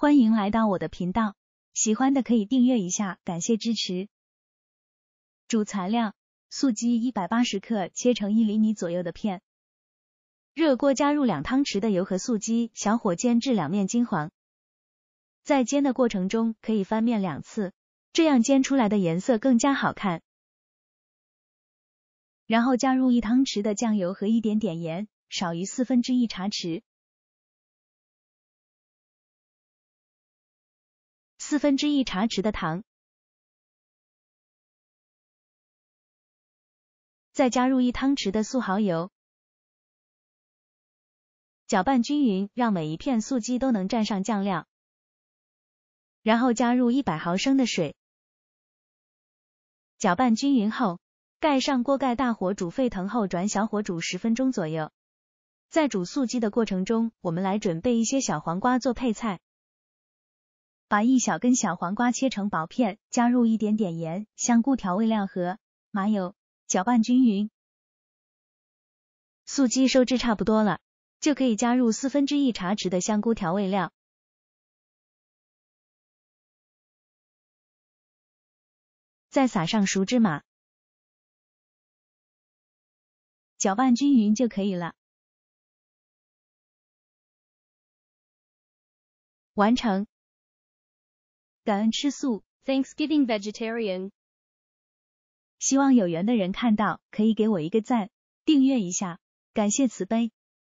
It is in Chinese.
欢迎来到我的频道，喜欢的可以订阅一下，感谢支持。主材料：素鸡一百八十克，切成一厘米左右的片。热锅加入两汤匙的油和素鸡，小火煎至两面金黄。在煎的过程中可以翻面两次，这样煎出来的颜色更加好看。然后加入一汤匙的酱油和一点点盐，少于四分之一茶匙。四分之一茶匙的糖，再加入一汤匙的素蚝油，搅拌均匀，让每一片素鸡都能蘸上酱料。然后加入一百毫升的水，搅拌均匀后，盖上锅盖，大火煮沸腾后转小火煮十分钟左右。在煮素鸡的过程中，我们来准备一些小黄瓜做配菜。把一小根小黄瓜切成薄片，加入一点点盐、香菇调味料和麻油，搅拌均匀。素鸡收汁差不多了，就可以加入四分之一茶匙的香菇调味料，再撒上熟芝麻，搅拌均匀就可以了。完成。感恩吃素，Thanksgiving vegetarian。希望有缘的人看到，可以给我一个赞，订阅一下，感谢慈悲。